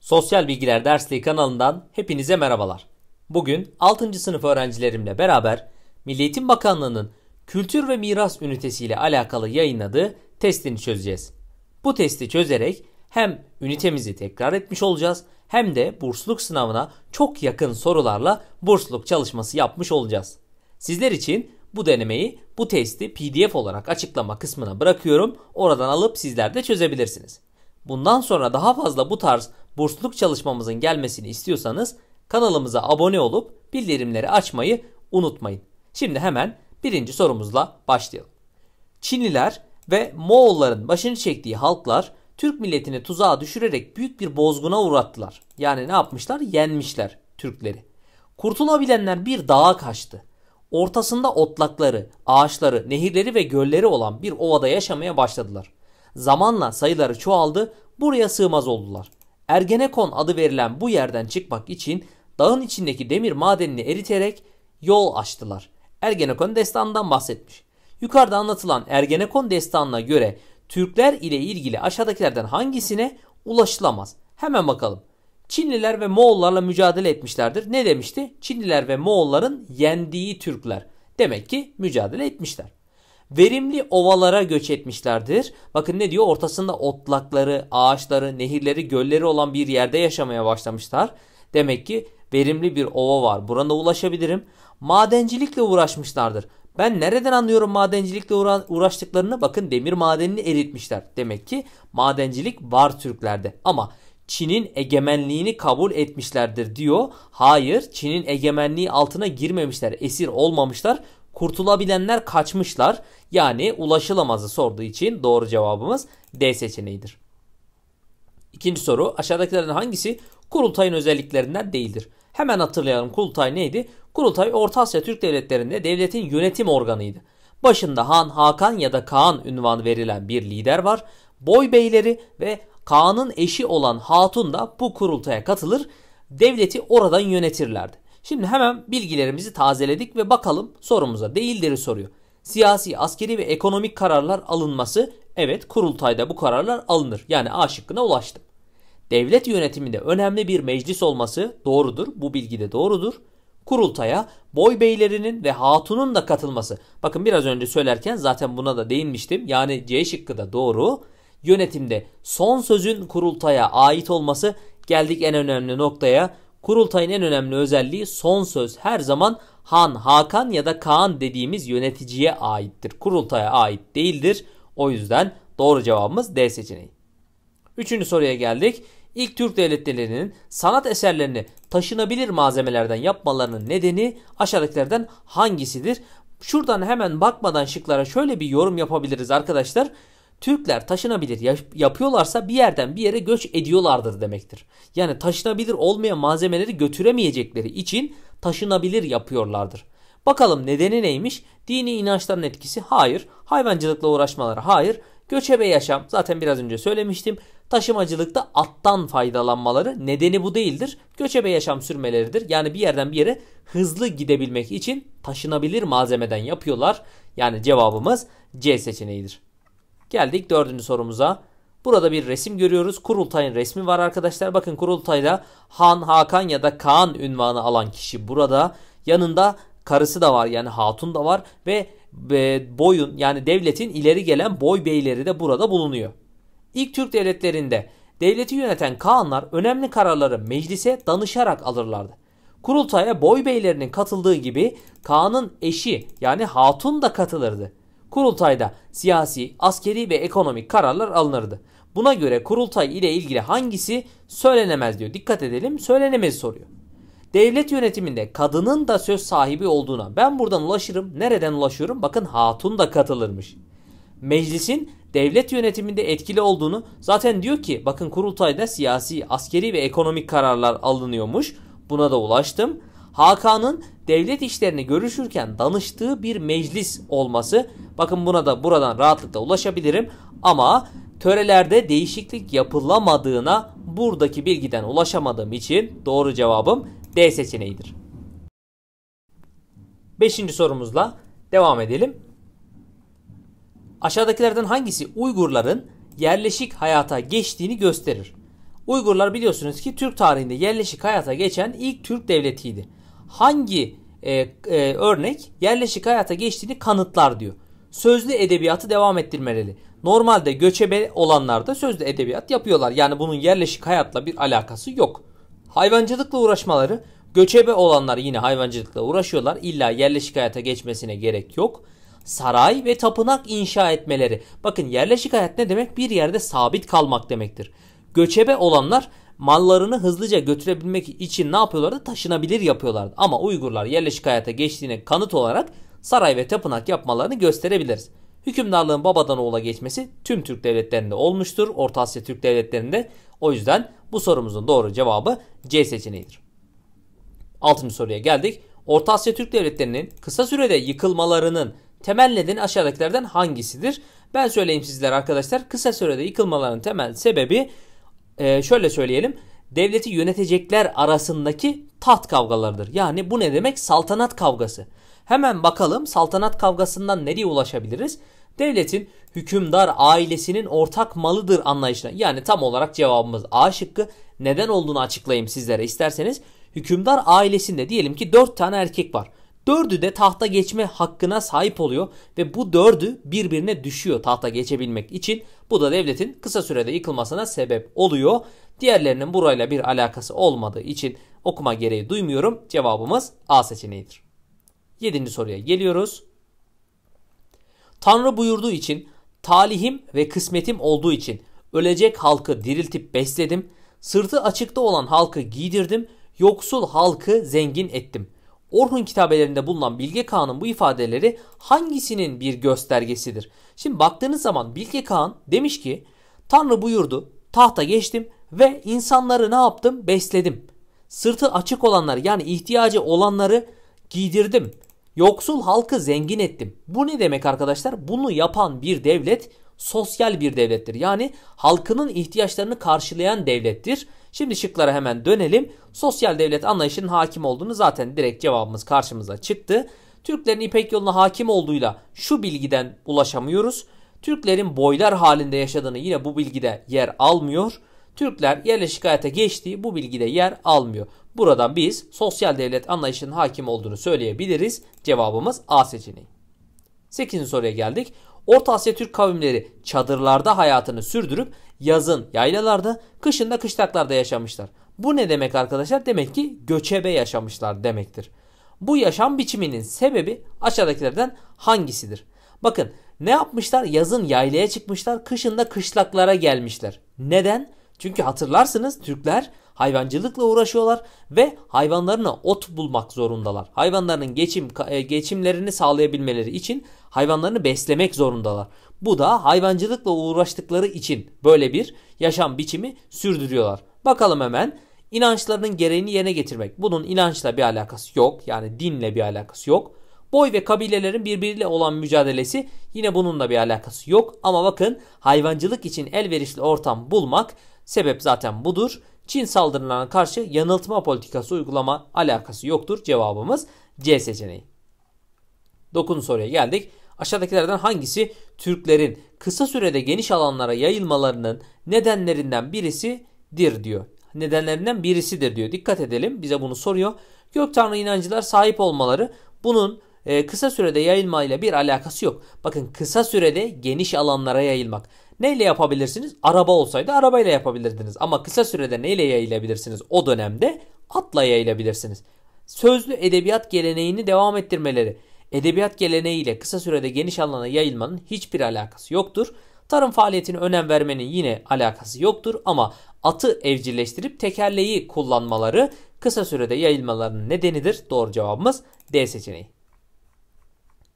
Sosyal Bilgiler Dersliği kanalından hepinize merhabalar. Bugün 6. sınıf öğrencilerimle beraber Milli Eğitim Bakanlığı'nın Kültür ve Miras Ünitesi ile alakalı yayınladığı testini çözeceğiz. Bu testi çözerek hem ünitemizi tekrar etmiş olacağız hem de bursluk sınavına çok yakın sorularla bursluk çalışması yapmış olacağız. Sizler için bu denemeyi, bu testi PDF olarak açıklama kısmına bırakıyorum. Oradan alıp sizler de çözebilirsiniz. Bundan sonra daha fazla bu tarz bursluluk çalışmamızın gelmesini istiyorsanız kanalımıza abone olup bildirimleri açmayı unutmayın. Şimdi hemen birinci sorumuzla başlayalım. Çinliler ve Moğolların başını çektiği halklar Türk milletini tuzağa düşürerek büyük bir bozguna uğrattılar. Yani ne yapmışlar? Yenmişler Türkleri. Kurtulabilenler bir dağa kaçtı. Ortasında otlakları, ağaçları, nehirleri ve gölleri olan bir ovada yaşamaya başladılar. Zamanla sayıları çoğaldı, buraya sığmaz oldular. Ergenekon adı verilen bu yerden çıkmak için dağın içindeki demir madenini eriterek yol açtılar. Ergenekon destanından bahsetmiş. Yukarıda anlatılan Ergenekon destanına göre Türkler ile ilgili aşağıdakilerden hangisine ulaşılamaz? Hemen bakalım. Çinliler ve Moğollarla mücadele etmişlerdir. Ne demişti? Çinliler ve Moğolların yendiği Türkler. Demek ki mücadele etmişler verimli ovalara göç etmişlerdir. Bakın ne diyor? Ortasında otlakları, ağaçları, nehirleri, gölleri olan bir yerde yaşamaya başlamışlar. Demek ki verimli bir ova var. Burana ulaşabilirim. Madencilikle uğraşmışlardır. Ben nereden anlıyorum madencilikle uğra- uğraştıklarını? Bakın demir madenini eritmişler. Demek ki madencilik var Türklerde. Ama Çin'in egemenliğini kabul etmişlerdir diyor. Hayır, Çin'in egemenliği altına girmemişler, esir olmamışlar. Kurtulabilenler kaçmışlar. Yani ulaşılamazı sorduğu için doğru cevabımız D seçeneğidir. İkinci soru aşağıdakilerden hangisi kurultayın özelliklerinden değildir? Hemen hatırlayalım kurultay neydi? Kurultay Orta Asya Türk Devletleri'nde devletin yönetim organıydı. Başında Han, Hakan ya da Kaan ünvanı verilen bir lider var. Boy beyleri ve Kaan'ın eşi olan Hatun da bu kurultaya katılır. Devleti oradan yönetirlerdi. Şimdi hemen bilgilerimizi tazeledik ve bakalım sorumuza. Değilleri soruyor. Siyasi, askeri ve ekonomik kararlar alınması. Evet kurultayda bu kararlar alınır. Yani A şıkkına ulaştım. Devlet yönetiminde önemli bir meclis olması doğrudur. Bu bilgi de doğrudur. Kurultaya boy beylerinin ve hatunun da katılması. Bakın biraz önce söylerken zaten buna da değinmiştim. Yani C şıkkı da doğru. Yönetimde son sözün kurultaya ait olması geldik en önemli noktaya. Kurultayın en önemli özelliği son söz her zaman Han, Hakan ya da Kaan dediğimiz yöneticiye aittir. Kurultaya ait değildir. O yüzden doğru cevabımız D seçeneği. Üçüncü soruya geldik. İlk Türk devletlerinin sanat eserlerini taşınabilir malzemelerden yapmalarının nedeni aşağıdakilerden hangisidir? Şuradan hemen bakmadan şıklara şöyle bir yorum yapabiliriz arkadaşlar. Türkler taşınabilir yap yapıyorlarsa bir yerden bir yere göç ediyorlardır demektir. Yani taşınabilir olmayan malzemeleri götüremeyecekleri için taşınabilir yapıyorlardır. Bakalım nedeni neymiş? Dini inançların etkisi? Hayır. Hayvancılıkla uğraşmaları? Hayır. Göçebe yaşam zaten biraz önce söylemiştim. Taşımacılıkta attan faydalanmaları nedeni bu değildir. Göçebe yaşam sürmeleridir. Yani bir yerden bir yere hızlı gidebilmek için taşınabilir malzemeden yapıyorlar. Yani cevabımız C seçeneğidir. Geldik dördüncü sorumuza. Burada bir resim görüyoruz. Kurultay'ın resmi var arkadaşlar. Bakın Kurultay'da Han, Hakan ya da Kaan ünvanı alan kişi burada. Yanında karısı da var yani hatun da var ve e, boyun yani devletin ileri gelen boy beyleri de burada bulunuyor. İlk Türk devletlerinde devleti yöneten kağanlar önemli kararları meclise danışarak alırlardı. Kurultaya boy beylerinin katıldığı gibi Kaan'ın eşi yani hatun da katılırdı. Kurultayda siyasi, askeri ve ekonomik kararlar alınırdı. Buna göre kurultay ile ilgili hangisi söylenemez diyor. Dikkat edelim söylenemez soruyor. Devlet yönetiminde kadının da söz sahibi olduğuna ben buradan ulaşırım. Nereden ulaşıyorum? Bakın hatun da katılırmış. Meclisin devlet yönetiminde etkili olduğunu zaten diyor ki bakın kurultayda siyasi, askeri ve ekonomik kararlar alınıyormuş. Buna da ulaştım. Hakan'ın devlet işlerini görüşürken danıştığı bir meclis olması Bakın buna da buradan rahatlıkla ulaşabilirim. Ama törelerde değişiklik yapılamadığına buradaki bilgiden ulaşamadığım için doğru cevabım D seçeneğidir. Beşinci sorumuzla devam edelim. Aşağıdakilerden hangisi Uygurların yerleşik hayata geçtiğini gösterir? Uygurlar biliyorsunuz ki Türk tarihinde yerleşik hayata geçen ilk Türk devletiydi. Hangi e, e, örnek yerleşik hayata geçtiğini kanıtlar diyor sözlü edebiyatı devam ettirmeleri. Normalde göçebe olanlar da sözlü edebiyat yapıyorlar. Yani bunun yerleşik hayatla bir alakası yok. Hayvancılıkla uğraşmaları, göçebe olanlar yine hayvancılıkla uğraşıyorlar. İlla yerleşik hayata geçmesine gerek yok. Saray ve tapınak inşa etmeleri. Bakın yerleşik hayat ne demek? Bir yerde sabit kalmak demektir. Göçebe olanlar mallarını hızlıca götürebilmek için ne yapıyorlardı? Taşınabilir yapıyorlardı. Ama Uygurlar yerleşik hayata geçtiğine kanıt olarak saray ve tapınak yapmalarını gösterebiliriz. Hükümdarlığın babadan oğula geçmesi tüm Türk devletlerinde olmuştur. Orta Asya Türk devletlerinde. O yüzden bu sorumuzun doğru cevabı C seçeneğidir. Altıncı soruya geldik. Orta Asya Türk devletlerinin kısa sürede yıkılmalarının temel nedeni aşağıdakilerden hangisidir? Ben söyleyeyim sizlere arkadaşlar. Kısa sürede yıkılmaların temel sebebi e, şöyle söyleyelim. Devleti yönetecekler arasındaki taht kavgalarıdır. Yani bu ne demek? Saltanat kavgası. Hemen bakalım saltanat kavgasından nereye ulaşabiliriz? Devletin hükümdar ailesinin ortak malıdır anlayışına. Yani tam olarak cevabımız A şıkkı. Neden olduğunu açıklayayım sizlere isterseniz. Hükümdar ailesinde diyelim ki 4 tane erkek var. Dördü de tahta geçme hakkına sahip oluyor ve bu dördü birbirine düşüyor tahta geçebilmek için. Bu da devletin kısa sürede yıkılmasına sebep oluyor. Diğerlerinin burayla bir alakası olmadığı için okuma gereği duymuyorum. Cevabımız A seçeneğidir. Yedinci soruya geliyoruz. Tanrı buyurduğu için, talihim ve kısmetim olduğu için ölecek halkı diriltip besledim, sırtı açıkta olan halkı giydirdim, yoksul halkı zengin ettim. Orhun kitabelerinde bulunan Bilge Kağan'ın bu ifadeleri hangisinin bir göstergesidir? Şimdi baktığınız zaman Bilge Kağan demiş ki Tanrı buyurdu tahta geçtim ve insanları ne yaptım besledim. Sırtı açık olanları yani ihtiyacı olanları giydirdim. Yoksul halkı zengin ettim. Bu ne demek arkadaşlar? Bunu yapan bir devlet sosyal bir devlettir. Yani halkının ihtiyaçlarını karşılayan devlettir. Şimdi şıklara hemen dönelim. Sosyal devlet anlayışının hakim olduğunu zaten direkt cevabımız karşımıza çıktı. Türklerin İpek yoluna hakim olduğuyla şu bilgiden ulaşamıyoruz. Türklerin boylar halinde yaşadığını yine bu bilgide yer almıyor. Türkler yerleşik hayata geçtiği bu bilgide yer almıyor. Buradan biz sosyal devlet anlayışının hakim olduğunu söyleyebiliriz. Cevabımız A seçeneği. 8. soruya geldik. Orta Asya Türk kavimleri çadırlarda hayatını sürdürüp yazın yaylalarda, kışın da kışlaklarda yaşamışlar. Bu ne demek arkadaşlar? Demek ki göçebe yaşamışlar demektir. Bu yaşam biçiminin sebebi aşağıdakilerden hangisidir? Bakın ne yapmışlar? Yazın yaylaya çıkmışlar, kışın da kışlaklara gelmişler. Neden? Çünkü hatırlarsınız Türkler hayvancılıkla uğraşıyorlar ve hayvanlarına ot bulmak zorundalar. Hayvanlarının geçim e, geçimlerini sağlayabilmeleri için hayvanlarını beslemek zorundalar. Bu da hayvancılıkla uğraştıkları için böyle bir yaşam biçimi sürdürüyorlar. Bakalım hemen inançlarının gereğini yerine getirmek. Bunun inançla bir alakası yok. Yani dinle bir alakası yok. Boy ve kabilelerin birbiriyle olan mücadelesi yine bununla bir alakası yok. Ama bakın hayvancılık için elverişli ortam bulmak Sebep zaten budur. Çin saldırılarına karşı yanıltma politikası uygulama alakası yoktur. Cevabımız C seçeneği. 9. soruya geldik. Aşağıdakilerden hangisi Türklerin kısa sürede geniş alanlara yayılmalarının nedenlerinden birisidir diyor. Nedenlerinden birisidir diyor. Dikkat edelim bize bunu soruyor. Gök tanrı inancılar sahip olmaları bunun e, kısa sürede yayılmayla bir alakası yok. Bakın kısa sürede geniş alanlara yayılmak. Neyle yapabilirsiniz? Araba olsaydı arabayla yapabilirdiniz. Ama kısa sürede neyle yayılabilirsiniz? O dönemde atla yayılabilirsiniz. Sözlü edebiyat geleneğini devam ettirmeleri. Edebiyat geleneğiyle kısa sürede geniş alana yayılmanın hiçbir alakası yoktur. Tarım faaliyetine önem vermenin yine alakası yoktur ama atı evcilleştirip tekerleği kullanmaları kısa sürede yayılmalarının nedenidir. Doğru cevabımız D seçeneği.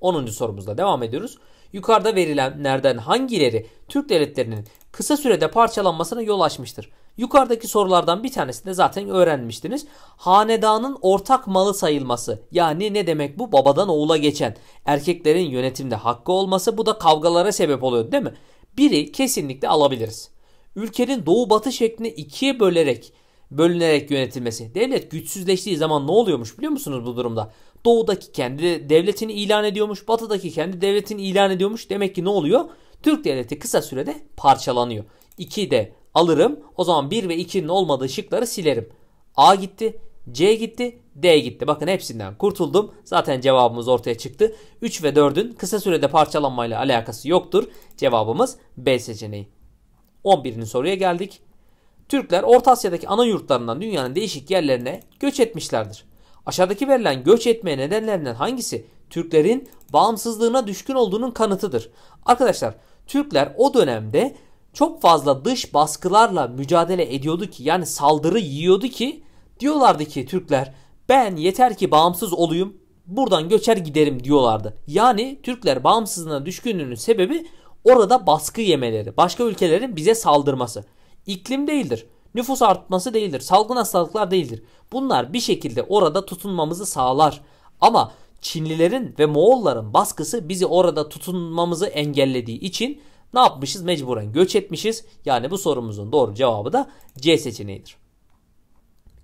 10. sorumuzla devam ediyoruz yukarıda verilenlerden hangileri Türk devletlerinin kısa sürede parçalanmasına yol açmıştır? Yukarıdaki sorulardan bir tanesini de zaten öğrenmiştiniz. Hanedanın ortak malı sayılması yani ne demek bu babadan oğula geçen erkeklerin yönetimde hakkı olması bu da kavgalara sebep oluyor değil mi? Biri kesinlikle alabiliriz. Ülkenin doğu batı şeklini ikiye bölerek bölünerek yönetilmesi. Devlet güçsüzleştiği zaman ne oluyormuş biliyor musunuz bu durumda? doğudaki kendi devletini ilan ediyormuş, batıdaki kendi devletini ilan ediyormuş. Demek ki ne oluyor? Türk devleti kısa sürede parçalanıyor. 2 de alırım. O zaman 1 ve 2'nin olmadığı şıkları silerim. A gitti, C gitti, D gitti. Bakın hepsinden kurtuldum. Zaten cevabımız ortaya çıktı. 3 ve 4'ün kısa sürede parçalanmayla alakası yoktur. Cevabımız B seçeneği. 11. soruya geldik. Türkler Orta Asya'daki ana yurtlarından dünyanın değişik yerlerine göç etmişlerdir. Aşağıdaki verilen göç etme nedenlerinden hangisi Türklerin bağımsızlığına düşkün olduğunun kanıtıdır? Arkadaşlar Türkler o dönemde çok fazla dış baskılarla mücadele ediyordu ki yani saldırı yiyordu ki diyorlardı ki Türkler ben yeter ki bağımsız olayım buradan göçer giderim diyorlardı. Yani Türkler bağımsızlığına düşkünlüğünün sebebi orada baskı yemeleri, başka ülkelerin bize saldırması. İklim değildir. Nüfus artması değildir. Salgın hastalıklar değildir. Bunlar bir şekilde orada tutunmamızı sağlar. Ama Çinlilerin ve Moğolların baskısı bizi orada tutunmamızı engellediği için ne yapmışız? Mecburen göç etmişiz. Yani bu sorumuzun doğru cevabı da C seçeneğidir.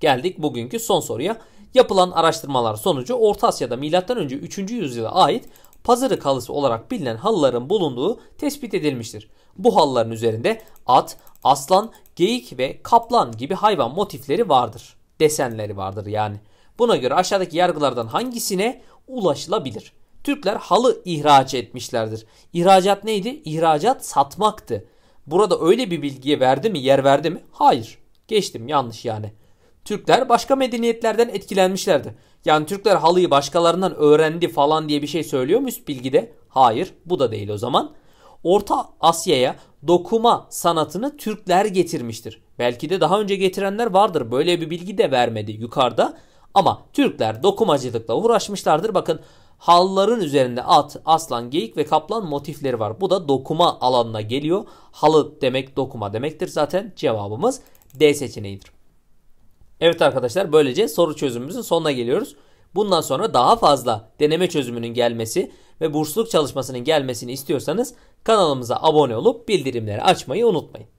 Geldik bugünkü son soruya. Yapılan araştırmalar sonucu Orta Asya'da M.Ö. 3. yüzyıla ait pazarı kalısı olarak bilinen halıların bulunduğu tespit edilmiştir. Bu halıların üzerinde at, aslan geyik ve kaplan gibi hayvan motifleri vardır. Desenleri vardır yani. Buna göre aşağıdaki yargılardan hangisine ulaşılabilir? Türkler halı ihraç etmişlerdir. İhracat neydi? İhracat satmaktı. Burada öyle bir bilgiye verdi mi, yer verdi mi? Hayır. Geçtim yanlış yani. Türkler başka medeniyetlerden etkilenmişlerdi. Yani Türkler halıyı başkalarından öğrendi falan diye bir şey söylüyor muyuz bilgide? Hayır bu da değil o zaman. Orta Asya'ya dokuma sanatını Türkler getirmiştir. Belki de daha önce getirenler vardır. Böyle bir bilgi de vermedi yukarıda. Ama Türkler dokumacılıkla uğraşmışlardır. Bakın halların üzerinde at, aslan, geyik ve kaplan motifleri var. Bu da dokuma alanına geliyor. Halı demek dokuma demektir zaten. Cevabımız D seçeneğidir. Evet arkadaşlar böylece soru çözümümüzün sonuna geliyoruz. Bundan sonra daha fazla deneme çözümünün gelmesi ve bursluk çalışmasının gelmesini istiyorsanız kanalımıza abone olup bildirimleri açmayı unutmayın.